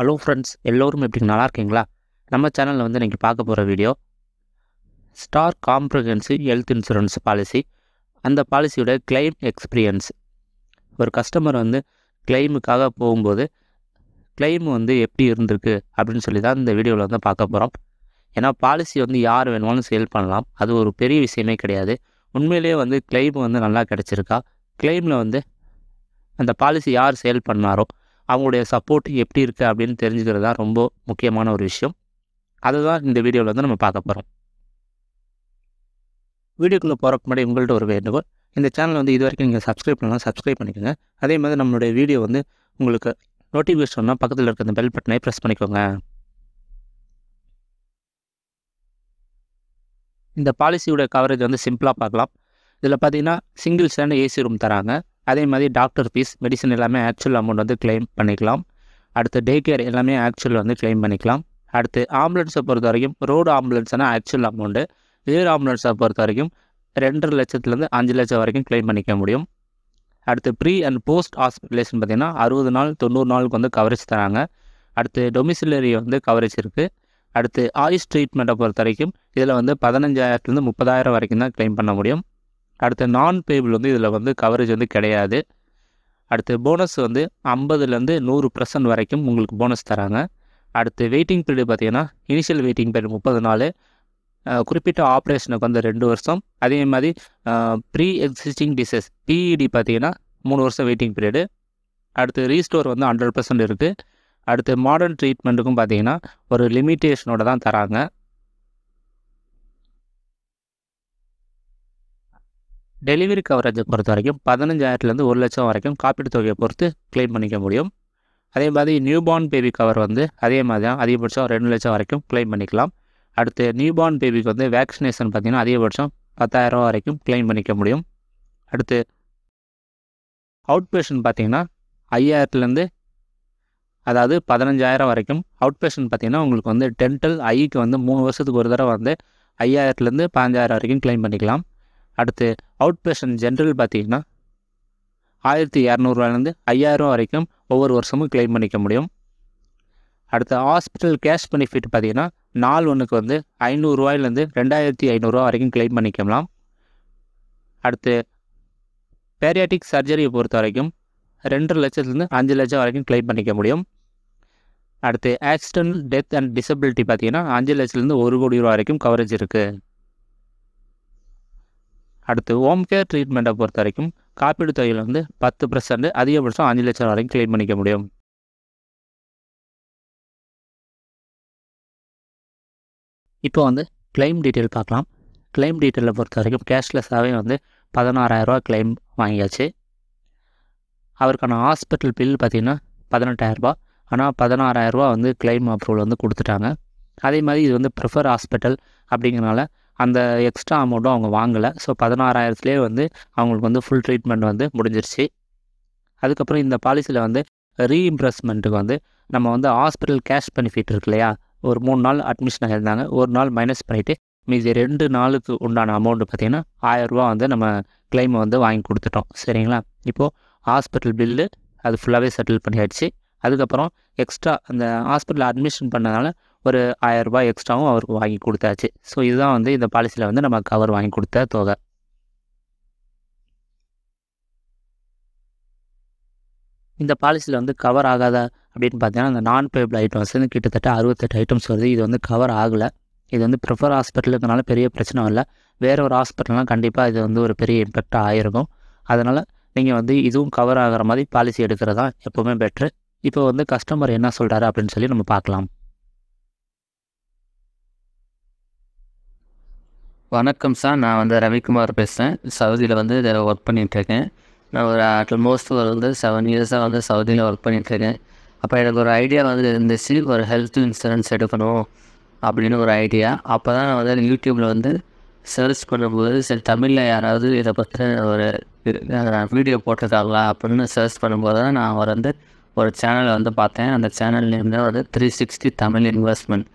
hello friends எல்லோரும் எப்படி நல்லா இருக்கீங்களா நம்ம சேனலில் வந்து இன்றைக்கி பார்க்க போகிற video Star comprehensive health insurance policy அந்த பாலிசியோட கிளைம் எக்ஸ்பீரியன்ஸ் ஒரு கஸ்டமர் வந்து கிளைமுக்காக போகும்போது கிளைம் வந்து எப்படி இருந்திருக்கு அப்படின்னு சொல்லி தான் இந்த வீடியோவில் வந்து பார்க்க போகிறோம் ஏன்னா பாலிசி வந்து யார் வேணுமாலும் சேல் பண்ணலாம் அது ஒரு பெரிய விஷயமே கிடையாது உண்மையிலேயே வந்து கிளைம் வந்து நல்லா கிடச்சிருக்கா கிளைமில் வந்து அந்த பாலிசி யார் சேல் பண்ணாரோ அவங்களுடைய சப்போர்ட் எப்படி இருக்குது அப்படின்னு தெரிஞ்சுக்கிறது தான் ரொம்ப முக்கியமான ஒரு விஷயம் அதுதான் இந்த வீடியோவில் வந்து நம்ம பார்க்க போகிறோம் வீடியோக்குள்ளே போகிறக்கு முன்னாடி உங்கள்கிட்ட ஒரு வேண்டுகோள் இந்த சேனல் வந்து இது வரைக்கும் நீங்கள் சப்ஸ்கிரைப் பண்ணலாம் சப்ஸ்கிரைப் பண்ணிக்கோங்க அதே மாதிரி நம்மளுடைய வீடியோ வந்து உங்களுக்கு நோட்டிஃபிகேஷன்னா பக்கத்தில் இருக்க இந்த பெல் பட்டனை ப்ரெஸ் பண்ணிக்கோங்க இந்த பாலிசியோட கவரேஜ் வந்து சிம்பிளாக பார்க்கலாம் இதில் பார்த்தீங்கன்னா சிங்கிள் ஸ்டாண்ட் ஏசி ரூம் தராங்க அதே மாதிரி டாக்டர் ஃபீஸ் மெடிசன் எல்லாமே ஆக்சுவல் அமௌண்ட் வந்து கிளைம் பண்ணிக்கலாம் அடுத்து டே கேர் எல்லாமே ஆக்சுவல் வந்து கிளைம் பண்ணிக்கலாம் அடுத்து ஆம்புலன்ஸை பொறுத்த வரைக்கும் ரோடு ஆம்புலன்ஸ்னால் ஆக்சுவல் அமௌண்ட்டு ஏர் ஆம்புலன்ஸை பொறுத்த வரைக்கும் ரெண்டரை லட்சத்துலேருந்து அஞ்சு லட்சம் வரைக்கும் கிளைம் பண்ணிக்க முடியும் அடுத்து ப்ரீ அண்ட் போஸ்ட் ஹாஸ்பிட்டலேஷன் பார்த்திங்கன்னா அறுபது நாள் தொண்ணூறு நாளுக்கு வந்து கவரேஜ் தராங்க அடுத்து டொமிசிலரி வந்து கவரேஜ் இருக்குது அடுத்து ஆயுஷ் ட்ரீட்மெண்ட்டை பொறுத்த வரைக்கும் இதில் வந்து பதினஞ்சாயிரத்துலேருந்து முப்பதாயிரம் வரைக்கும் தான் கிளைம் பண்ண முடியும் அடுத்து நான் பேபிள் வந்து இதில் வந்து கவரேஜ் வந்து கிடையாது அடுத்து போனஸ் வந்து ஐம்பதுலேருந்து நூறு பர்சன்ட் வரைக்கும் உங்களுக்கு போனஸ் தராங்க அடுத்து வெயிட்டிங் பீரியட் பார்த்திங்கன்னா இனிஷியல் வெயிட்டிங் பீரியட் முப்பது நாள் குறிப்பிட்ட ஆப்ரேஷனுக்கு வந்து ரெண்டு வருஷம் அதே மாதிரி ப்ரீ எக்ஸிஸ்டிங் டிசஸ் பிஇடி பார்த்திங்கன்னா மூணு வருஷம் வெயிட்டிங் பீரியடு அடுத்து ரீஸ்டோர் வந்து ஹண்ட்ரட் பர்சன்ட் இருக்குது அடுத்து மாடர்ன் ட்ரீட்மெண்ட்டுக்கும் பார்த்திங்கன்னா ஒரு லிமிட்டேஷனோட தான் தராங்க டெலிவரி கவரேஜை பொறுத்த வரைக்கும் பதினஞ்சாயிரத்துலேருந்து ஒரு லட்சம் வரைக்கும் காப்பீட்டு தொகையை பொறுத்து கிளைம் பண்ணிக்க முடியும் அதே மாதிரி நியூபார்ன் பேபி கவர் வந்து அதே மாதிரி தான் அதிகபட்சம் ரெண்டு லட்சம் வரைக்கும் கிளைம் பண்ணிக்கலாம் அடுத்து நியூபார்ன் பேபிக்கு வந்து வேக்சினேஷன் பார்த்திங்கன்னா அதிகபட்சம் ரூபா வரைக்கும் கிளைம் பண்ணிக்க முடியும் அடுத்து அவுட் பேஷன் பார்த்திங்கன்னா ஐயாயிரத்துலேருந்து அதாவது பதினஞ்சாயிரம் வரைக்கும் அவுட் பேஷன் பார்த்திங்கன்னா உங்களுக்கு வந்து டென்டல் ஐக்கு வந்து மூணு வருஷத்துக்கு ஒரு தடவை வந்து ஐயாயிரத்துலேருந்து பதினஞ்சாயிரம் வரைக்கும் கிளைம் பண்ணிக்கலாம் அடுத்து அவுட் பேஷண்ட் ஜென்ரல் பார்த்திங்கன்னா ஆயிரத்தி இரநூறுவாயிலேருந்து ஐயாயிரம் வரைக்கும் ஒவ்வொரு வருஷமும் கிளைம் பண்ணிக்க முடியும் அடுத்து ஹாஸ்பிட்டல் கேஷ் பெனிஃபிட் பார்த்திங்கன்னா நாள் ஒன்றுக்கு வந்து ஐநூறுரூவாயிலேருந்து ரெண்டாயிரத்தி ஐநூறுரூவா வரைக்கும் கிளைம் பண்ணிக்கலாம் அடுத்து பேரியாட்டிக் சர்ஜரியை பொறுத்த வரைக்கும் ரெண்டரை லட்சத்துலேருந்து அஞ்சு லட்சம் வரைக்கும் கிளைம் பண்ணிக்க முடியும் அடுத்து ஆக்சிடென்ட் டெத் அண்ட் டிசபிலிட்டி பார்த்திங்கன்னா அஞ்சு லட்சத்துலேருந்து ஒரு கோடி ரூபா வரைக்கும் கவரேஜ் இருக்குது அடுத்து ஹோம் கேர் ட்ரீட்மெண்ட்டை பொறுத்த வரைக்கும் காப்பீடு தொகையில் வந்து பத்து பர்சன்ட் அதிகபட்சம் அஞ்சு லட்சம் வரைக்கும் கிளைம் பண்ணிக்க முடியும் இப்போ வந்து கிளைம் டீட்டெயில் பார்க்கலாம் கிளைம் டீட்டெயிலை பொறுத்த வரைக்கும் கேஷ்லெஸ்ஸாகவே வந்து பதினாறாயிரரூவா கிளைம் வாங்கியாச்சு அவருக்கான ஹாஸ்பிட்டல் பில் பார்த்திங்கன்னா பதினெட்டாயிரரூபா ஆனால் பதினாறாயிரரூபா வந்து கிளைம் அப்ரூவல் வந்து கொடுத்துட்டாங்க அதே மாதிரி இது வந்து ப்ரிஃபர் ஹாஸ்பிட்டல் அப்படிங்கிறனால அந்த எக்ஸ்ட்ரா அமௌண்ட்டும் அவங்க வாங்கலை ஸோ பதினாறாயிரத்துலேயே வந்து அவங்களுக்கு வந்து ஃபுல் ட்ரீட்மெண்ட் வந்து முடிஞ்சிருச்சு அதுக்கப்புறம் இந்த பாலிசியில் வந்து ரீஇம்ப்ரெஸ்மெண்ட்டுக்கு வந்து நம்ம வந்து ஹாஸ்பிட்டல் கேஷ் பெனிஃபிட் இருக்கு இல்லையா ஒரு மூணு நாள் அட்மிஷன் இருந்தாங்க ஒரு நாள் மைனஸ் பண்ணிவிட்டு மீதி ரெண்டு நாளுக்கு உண்டான அமௌண்ட்டு பார்த்திங்கன்னா ஆயிரரூபா வந்து நம்ம கிளைமை வந்து வாங்கி கொடுத்துட்டோம் சரிங்களா இப்போது ஹாஸ்பிட்டல் பில்லு அது ஃபுல்லாகவே செட்டில் பண்ணியாச்சு அதுக்கப்புறம் எக்ஸ்ட்ரா அந்த ஹாஸ்பிட்டலில் அட்மிஷன் பண்ணனால ஒரு ஆயரரூபா எக்ஸ்ட்ராவும் அவருக்கு வாங்கி கொடுத்தாச்சு ஸோ இதுதான் வந்து இந்த பாலிசியில் வந்து நம்ம கவர் வாங்கி கொடுத்த தொகை இந்த பாலிசியில் வந்து கவர் ஆகாத அப்படின்னு பார்த்தீங்கன்னா அந்த நான் பேபிள் ஐட்டம்ஸ் வந்து கிட்டத்தட்ட அறுபத்தெட்டு ஐட்டம்ஸ் வருது இது வந்து கவர் ஆகலை இது வந்து ப்ரிஃபர் ஹாஸ்பிட்டலுக்குனால பெரிய பிரச்சனை இல்லை வேற ஒரு ஹாஸ்பிட்டல்னால் கண்டிப்பாக இது வந்து ஒரு பெரிய இம்பெக்டாக ஆகிருக்கும் அதனால் நீங்கள் வந்து இதுவும் கவர் ஆகிற மாதிரி பாலிசி எடுக்கிறதா எப்போவுமே பெட்ரு இப்போ வந்து கஸ்டமர் என்ன சொல்கிறாரு அப்படின்னு சொல்லி நம்ம பார்க்கலாம் வணக்கம் சார் நான் வந்து ரவிக்குமார் பேசுகிறேன் சவுதியில் வந்து இதில் ஒர்க் பண்ணிகிட்ருக்கேன் நான் ஒரு ஆல்மோஸ்ட் ஒரு வந்து செவன் இயர்ஸாக வந்து சவுதியில் ஒர்க் பண்ணிகிட்ருக்கேன் அப்போ எனக்கு ஒரு ஐடியா வந்து இருந்துச்சு ஒரு ஹெல்த் இன்சூரன்ஸ் எடுக்கணும் அப்படின்னு ஒரு ஐடியா அப்போ தான் நான் வந்து யூடியூப்பில் வந்து சர்ச் பண்ணும்போது சரி தமிழில் யாராவது இதை பற்றி ஒரு வீடியோ போட்டிருக்காங்களா அப்படின்னு சர்ச் பண்ணும்போது தான் நான் வந்து ஒரு சேனலை வந்து பார்த்தேன் அந்த சேனல் நேம் தான் வந்து த்ரீ சிக்ஸ்டி தமிழ் இன்வெஸ்ட்மெண்ட்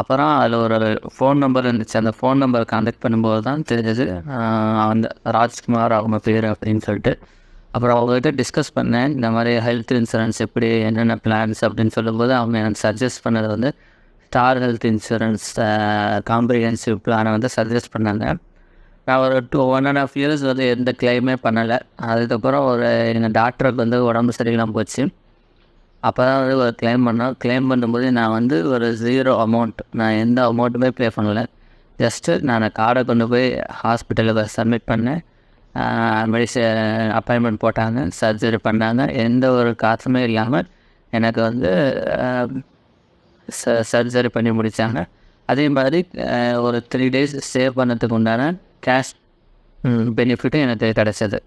அப்புறம் அதில் ஒரு ஃபோன் நம்பர் இருந்துச்சு அந்த ஃபோன் நம்பரை கான்டெக்ட் பண்ணும்போது தான் தெரிஞ்சது அந்த ராஜ்குமார் அவங்க பேர் அப்படின்னு சொல்லிட்டு அப்புறம் அவங்ககிட்ட டிஸ்கஸ் பண்ணேன் இந்த மாதிரி ஹெல்த் இன்சூரன்ஸ் எப்படி என்னென்ன பிளான்ஸ் அப்படின்னு சொல்லும்போது அவங்க எனக்கு சஜஸ்ட் பண்ணது வந்து ஸ்டார் ஹெல்த் இன்சூரன்ஸ் காம்ப்ரிஹென்சிவ் பிளானை வந்து சஜஸ்ட் பண்ணாங்க நான் ஒரு two one and half years வந்து எந்த கிளைமே பண்ணலை அதுக்கப்புறம் ஒரு எங்கள் டாக்டருக்கு வந்து உடம்பு சரியில்லாமல் போச்சு அப்போ தான் வந்து ஒரு கிளைம் பண்ணோம் கிளைம் பண்ணும்போது நான் வந்து ஒரு ஜீரோ அமௌண்ட் நான் எந்த அமௌண்ட்டுமே பே பண்ணலை ஜஸ்ட்டு நான் கார்டை கொண்டு போய் ஹாஸ்பிட்டலுக்கு சப்மிட் பண்ணேன் அதுமாதிரி அப்பாயின்மெண்ட் போட்டாங்க சர்ஜரி பண்ணாங்க எந்த ஒரு காசுமே இல்லாமல் எனக்கு வந்து ச சர்ஜரி பண்ணி முடித்தாங்க அதே மாதிரி ஒரு த்ரீ டேஸ் சேவ் பண்ணதுக்கு உண்டான கேஷ் பெனிஃபிட்டும் எனக்கு கிடச்சது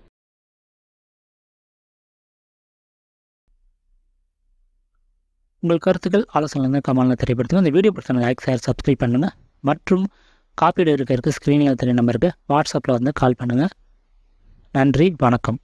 உங்கள் கருத்துக்கள் ஆலோசனை கமலில் தெரியப்படுத்துங்க இந்த வீடியோ பிடிச்ச லைக் ஷேர் சப்ஸ்கிரைப் பண்ணுங்கள் மற்றும் காப்பீடு இருக்கிறதுக்கு ஸ்க்ரீனிங் தெரிய நம்பருக்கு வாட்ஸ்அப்பில் வந்து கால் பண்ணுங்கள் நன்றி வணக்கம்